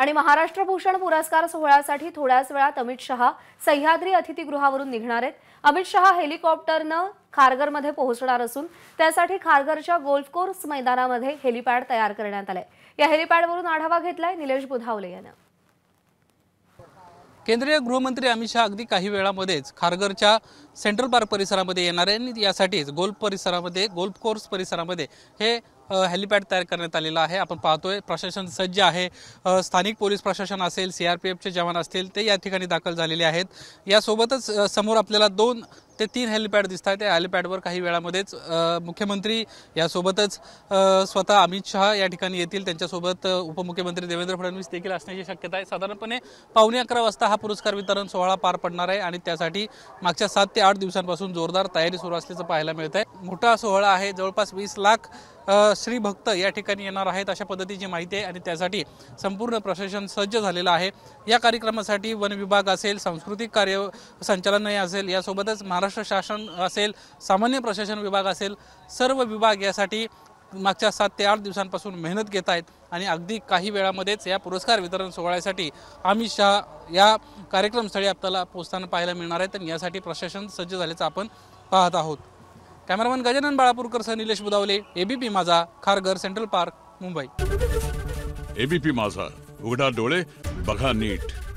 आणि महाराष्ट्र भूषण पुरस्कार सोहळ्यासाठी थोड्याच वेळात अमित शहा सह्याद्री अतिथीगृहावरून निघणार आहेत अमित शहा हेलिकॉप्टरनं खारगरमध्ये पोहोचणार असून त्यासाठी खारगरच्या गोल्फ कोर्स मैदानामध्ये हेलिपॅड तयार करण्यात आलंय या हेलिपॅडवरून आढावा घेतलाय निलेश बुधावले यानं केंद्रीय गृहमंत्री अमित शहा अगदी काही वेळामध्येच खारघरच्या सेंट्रल पार्क परिसरामध्ये येणार आहे आणि यासाठीच गोल्फ परिसरामध्ये गोल्फ कोर्स परिसरामध्ये हे हेलिपॅड तयार करण्यात आलेलं आहे आपण पाहतोय प्रशासन सज्ज आहे स्थानिक पोलीस प्रशासन असेल सी आर पी एफचे जवान असतील ते या ठिकाणी दाखल झालेले आहेत यासोबतच समोर आपल्याला दोन ते तीन हेलिपॅड दिसत आहेत त्या हेलिपॅडवर काही वेळामध्येच मुख्यमंत्री यासोबतच स्वतः अमित शहा या ठिकाणी येतील त्यांच्यासोबत उपमुख्यमंत्री देवेंद्र फडणवीस देखील असण्याची शक्यता आहे साधारणपणे पावणे अकरा वाजता हा पुरस्कार वितरण सोहळा पार पडणार आहे आणि त्यासाठी मागच्या सात ते आठ दिवसांपासून जोरदार तयारी सुरू असल्याचं पाहायला मिळत आहे मोठा सोहळा आहे जवळपास वीस लाख श्री भक्त या ठिकाणी येणार आहेत अशा पद्धतीची माहिती आहे आणि त्यासाठी संपूर्ण प्रशासन सज्ज झालेलं आहे या कार्यक्रमासाठी वन विभाग असेल सांस्कृतिक कार्य संचालनालय असेल यासोबतच महाराष्ट्र शासन असेल सामान्य प्रशासन विभाग असेल सर्व विभाग यासाठी मागच्या सात ते आठ दिवसांपासून मेहनत घेत आहेत आणि अगदी काही वेळामध्येच या पुरस्कार वितरण सोहळ्यासाठी अमित शहा या कार्यक्रमस्थळी आपल्याला पोचताना पाहायला मिळणार आहे तर यासाठी प्रशासन सज्ज झाल्याचं आपण पाहत आहोत कॅमेरामन गजानन बाळापूरकर सह Nilesh Budawale ABP Majha Kharghar Central Park Mumbai ABP Majha उघडा डोळे बघा नीट